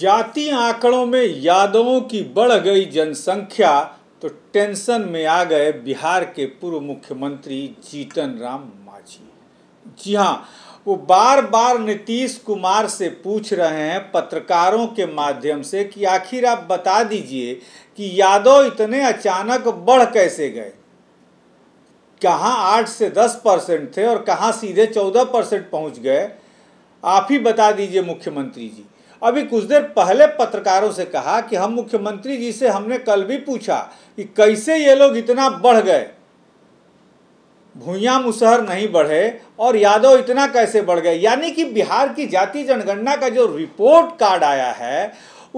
जाति आंकड़ों में यादवों की बढ़ गई जनसंख्या तो टेंशन में आ गए बिहार के पूर्व मुख्यमंत्री जीतन राम मांझी जी हाँ वो बार बार नीतीश कुमार से पूछ रहे हैं पत्रकारों के माध्यम से कि आखिर आप बता दीजिए कि यादव इतने अचानक बढ़ कैसे गए कहाँ आठ से दस परसेंट थे और कहाँ सीधे चौदह परसेंट पहुँच गए आप ही बता दीजिए मुख्यमंत्री जी अभी कुछ देर पहले पत्रकारों से कहा कि हम मुख्यमंत्री जी से हमने कल भी पूछा कि कैसे ये लोग इतना बढ़ गए भूया मुसहर नहीं बढ़े और यादव इतना कैसे बढ़ गए यानी कि बिहार की जाति जनगणना का जो रिपोर्ट कार्ड आया है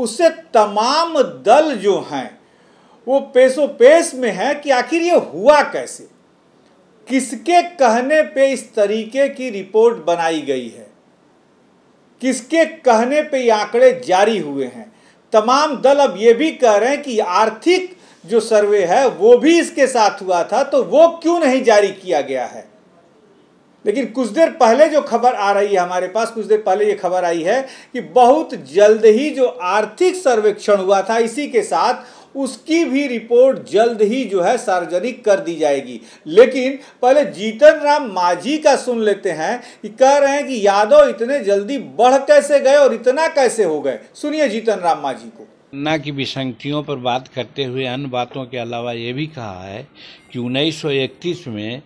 उससे तमाम दल जो हैं वो पेशो पेश में है कि आखिर ये हुआ कैसे किसके कहने पे इस तरीके की रिपोर्ट बनाई गई है किसके कहने पे ये आंकड़े जारी हुए हैं तमाम दल अब ये भी कह रहे हैं कि आर्थिक जो सर्वे है वो भी इसके साथ हुआ था तो वो क्यों नहीं जारी किया गया है लेकिन कुछ देर पहले जो खबर आ रही है हमारे पास कुछ देर पहले ये खबर आई है कि बहुत जल्द ही जो आर्थिक सर्वेक्षण हुआ था इसी के साथ उसकी भी रिपोर्ट जल्द ही जो है सार्वजनिक कर दी जाएगी लेकिन पहले जीतन राम मांझी का सुन लेते हैं कि कह रहे हैं कि यादव इतने जल्दी बढ़ कैसे गए और इतना कैसे हो गए सुनिए जीतन राम मांझी को ना की विसंगतियों पर बात करते हुए अन्य बातों के अलावा ये भी कहा है कि उन्नीस में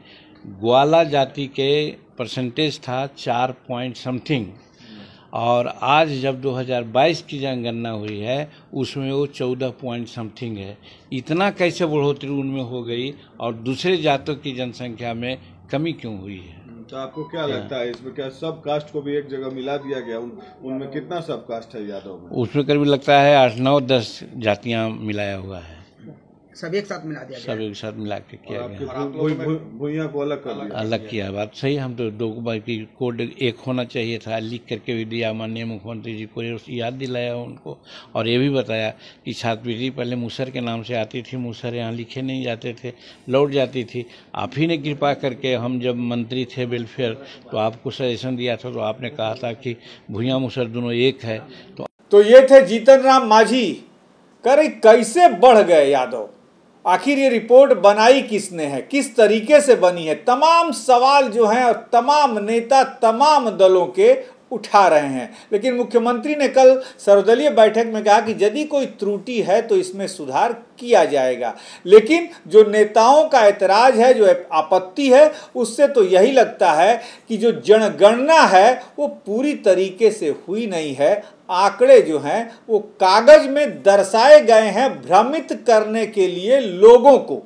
ग्वाला जाति के परसेंटेज था चार पॉइंट समथिंग और आज जब 2022 की जनगणना हुई है उसमें वो चौदह पॉइंट समथिंग है इतना कैसे बढ़ोतरी उनमें हो गई और दूसरे जातों की जनसंख्या में कमी क्यों हुई है तो आपको क्या लगता है इसमें क्या सब कास्ट को भी एक जगह मिला दिया गया उन उनमें कितना सब कास्ट है यादव उसमें कभी लगता है आठ नौ दस जातियाँ मिलाया हुआ है सब एक साथ मिला दिया सब एक साथ मिला के किया गया भूया को अलग कर अलग किया बात सही हम तो दो बाकी कोड एक होना चाहिए था लिख करके भी दिया माननीय मुख्यमंत्री जी को याद दिलाया उनको और ये भी बताया कि छात्रवृत्ति पहले मूसर के नाम से आती थी मूसर यहाँ लिखे नहीं जाते थे लौट जाती थी आप ही ने कृपा करके हम जब मंत्री थे वेलफेयर तो आपको सजेशन दिया था तो आपने कहा था कि भूया मूसर दोनों एक है तो, तो ये थे जीतन राम माझी करे कैसे बढ़ गए यादव आखिर ये रिपोर्ट बनाई किसने है किस तरीके से बनी है तमाम सवाल जो हैं और तमाम नेता तमाम दलों के उठा रहे हैं लेकिन मुख्यमंत्री ने कल सर्वदलीय बैठक में कहा कि यदि कोई त्रुटि है तो इसमें सुधार किया जाएगा लेकिन जो नेताओं का ऐतराज है जो आपत्ति है उससे तो यही लगता है कि जो जनगणना है वो पूरी तरीके से हुई नहीं है आंकड़े जो हैं वो कागज में दर्शाए गए हैं भ्रमित करने के लिए लोगों को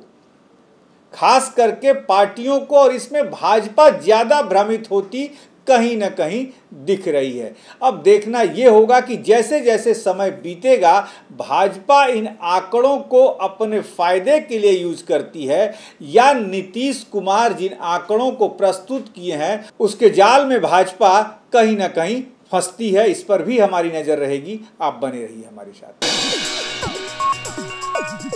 खास करके पार्टियों को और इसमें भाजपा ज़्यादा भ्रमित होती कहीं ना कहीं दिख रही है अब देखना ये होगा कि जैसे जैसे समय बीतेगा भाजपा इन आंकड़ों को अपने फायदे के लिए यूज करती है या नीतीश कुमार जिन आंकड़ों को प्रस्तुत किए हैं उसके जाल में भाजपा कहीं ना कहीं फंसती है इस पर भी हमारी नज़र रहेगी आप बने रहिए हमारे साथ